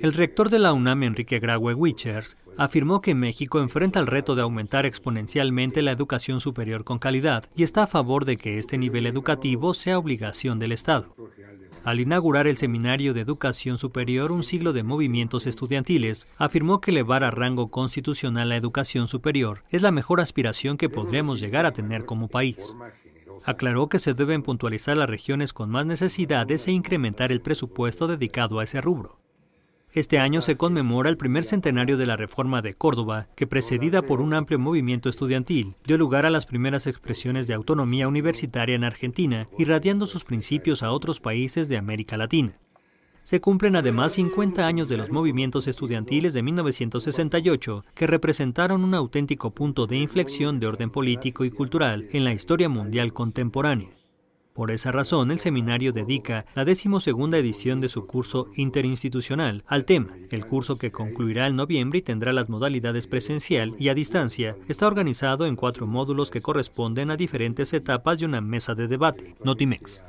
El rector de la UNAM, Enrique Graue Wichers, afirmó que México enfrenta el reto de aumentar exponencialmente la educación superior con calidad y está a favor de que este nivel educativo sea obligación del Estado. Al inaugurar el Seminario de Educación Superior, un siglo de movimientos estudiantiles, afirmó que elevar a rango constitucional la educación superior es la mejor aspiración que podremos llegar a tener como país. Aclaró que se deben puntualizar las regiones con más necesidades e incrementar el presupuesto dedicado a ese rubro. Este año se conmemora el primer centenario de la Reforma de Córdoba, que precedida por un amplio movimiento estudiantil, dio lugar a las primeras expresiones de autonomía universitaria en Argentina, irradiando sus principios a otros países de América Latina. Se cumplen además 50 años de los movimientos estudiantiles de 1968, que representaron un auténtico punto de inflexión de orden político y cultural en la historia mundial contemporánea. Por esa razón, el seminario dedica la decimosegunda edición de su curso interinstitucional al tema. El curso que concluirá en noviembre y tendrá las modalidades presencial y a distancia está organizado en cuatro módulos que corresponden a diferentes etapas de una mesa de debate, Notimex.